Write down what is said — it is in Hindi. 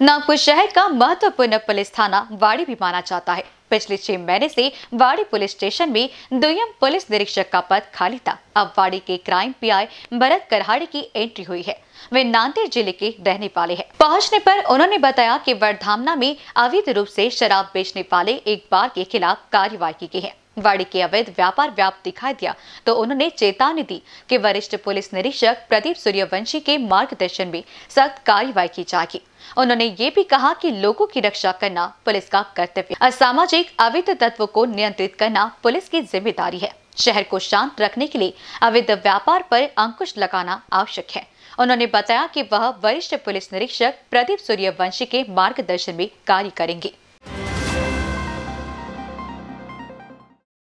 नागपुर शहर का महत्वपूर्ण पुलिस थाना वाड़ी भी माना जाता है पिछले छह महीने से वाड़ी पुलिस स्टेशन में दुयम पुलिस निरीक्षक का पद खाली था अब वाड़ी के क्राइम पीआई भरत करहाड़ी की एंट्री हुई है वे नांदेड़ जिले के रहने वाले हैं। पहुंचने पर उन्होंने बताया कि वर्धामना में अवैध रूप से शराब बेचने वाले एक बार के खिलाफ कार्यवाही की गई है के अवैध व्यापार व्याप्त दिखाई दिया तो उन्होंने चेतावनी दी कि वरिष्ठ पुलिस निरीक्षक प्रदीप सूर्यवंशी के मार्गदर्शन में सख्त कार्यवाही की जाएगी उन्होंने ये भी कहा कि लोगों की रक्षा करना पुलिस का कर्तव्य असामाजिक अवैध तत्व को नियंत्रित करना पुलिस की जिम्मेदारी है शहर को शांत रखने के लिए अवैध व्यापार पर अंकुश लगाना आवश्यक है उन्होंने बताया कि वह वरिष्ठ पुलिस निरीक्षक प्रदीप सूर्यवंशी के मार्गदर्शन में कार्य करेंगे